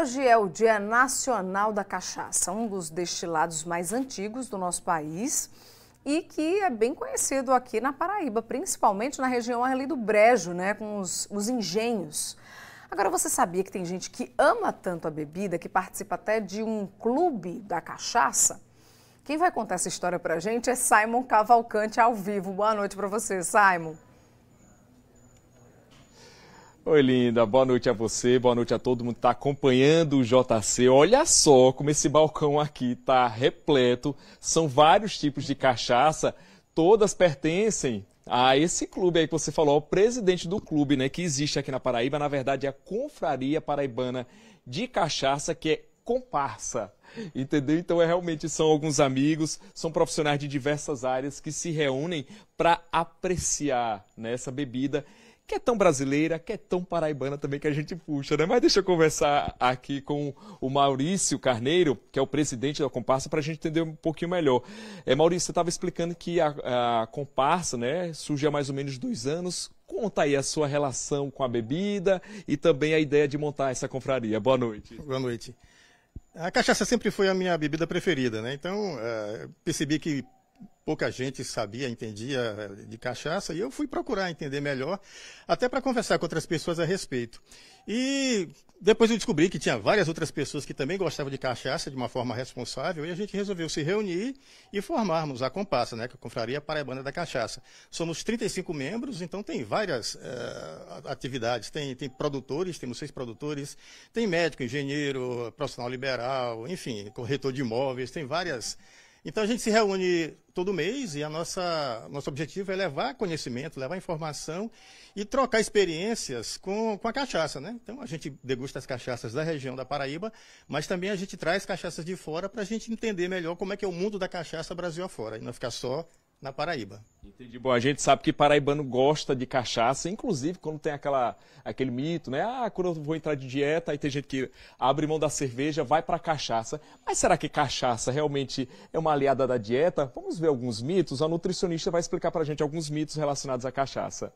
Hoje é o Dia Nacional da Cachaça, um dos destilados mais antigos do nosso país e que é bem conhecido aqui na Paraíba, principalmente na região ali do Brejo, né, com os, os engenhos. Agora, você sabia que tem gente que ama tanto a bebida que participa até de um clube da cachaça? Quem vai contar essa história pra gente é Simon Cavalcante ao vivo. Boa noite para você, Simon. Oi, linda. Boa noite a você, boa noite a todo mundo que está acompanhando o JC. Olha só como esse balcão aqui está repleto. São vários tipos de cachaça. Todas pertencem a esse clube aí que você falou, o presidente do clube, né, que existe aqui na Paraíba, na verdade é a Confraria Paraibana de Cachaça, que é comparsa. Entendeu? Então, é realmente são alguns amigos, são profissionais de diversas áreas que se reúnem para apreciar né, essa bebida que é tão brasileira, que é tão paraibana também que a gente puxa, né? Mas deixa eu conversar aqui com o Maurício Carneiro, que é o presidente da Comparsa, para a gente entender um pouquinho melhor. É, Maurício, você estava explicando que a, a Comparsa né, surge há mais ou menos dois anos. Conta aí a sua relação com a bebida e também a ideia de montar essa confraria. Boa noite. Boa noite. A cachaça sempre foi a minha bebida preferida, né? Então, uh, percebi que pouca gente sabia, entendia eh, de cachaça, e eu fui procurar entender melhor, até para conversar com outras pessoas a respeito. E depois eu descobri que tinha várias outras pessoas que também gostavam de cachaça de uma forma responsável, e a gente resolveu se reunir e formarmos a Compassa, né, que é a Confraria Paraibana da Cachaça. Somos 35 membros, então tem várias uh, atividades. Tem, tem produtores, temos seis produtores, tem médico, engenheiro, profissional liberal, enfim, corretor de imóveis, tem várias. Então a gente se reúne todo mês e a nossa nosso objetivo é levar conhecimento, levar informação e trocar experiências com, com a cachaça, né? Então a gente degusta as cachaças da região da Paraíba, mas também a gente traz cachaças de fora para a gente entender melhor como é que é o mundo da cachaça Brasil afora e não ficar só na Paraíba. Entendi. Bom, a gente sabe que paraibano gosta de cachaça, inclusive quando tem aquela, aquele mito, né? Ah, quando eu vou entrar de dieta, aí tem gente que abre mão da cerveja, vai para cachaça. Mas será que cachaça realmente é uma aliada da dieta? Vamos ver alguns mitos. A nutricionista vai explicar para a gente alguns mitos relacionados à cachaça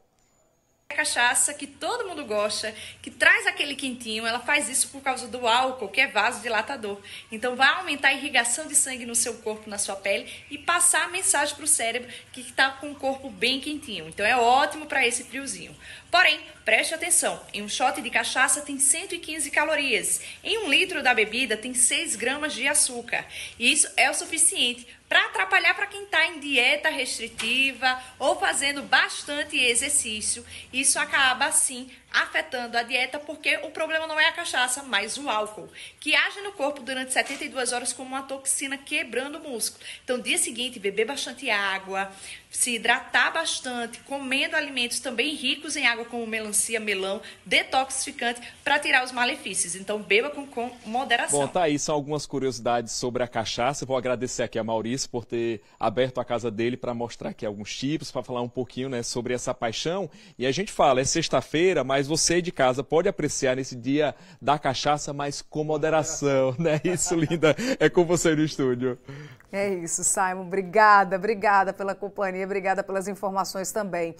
cachaça que todo mundo gosta, que traz aquele quentinho, ela faz isso por causa do álcool, que é vasodilatador. Então vai aumentar a irrigação de sangue no seu corpo, na sua pele e passar a mensagem para o cérebro que está com o corpo bem quentinho. Então é ótimo para esse friozinho. Porém, preste atenção, em um shot de cachaça tem 115 calorias, em um litro da bebida tem 6 gramas de açúcar. E isso é o suficiente para atrapalhar para quem está em dieta restritiva ou fazendo bastante exercício. Isso acaba, sim, afetando a dieta, porque o problema não é a cachaça, mas o álcool, que age no corpo durante 72 horas como uma toxina quebrando o músculo. Então, dia seguinte, beber bastante água, se hidratar bastante, comendo alimentos também ricos em água, como melancia, melão, detoxificante, para tirar os malefícios. Então, beba com, com moderação. Bom, tá aí, são algumas curiosidades sobre a cachaça. Vou agradecer aqui a Maurício por ter aberto a casa dele para mostrar aqui alguns tipos, para falar um pouquinho né, sobre essa paixão. E a gente fala, é sexta-feira, mas mas você de casa pode apreciar nesse dia da cachaça, mas com moderação, né? Isso, linda. É com você no estúdio. É isso, Simon. Obrigada, obrigada pela companhia, obrigada pelas informações também.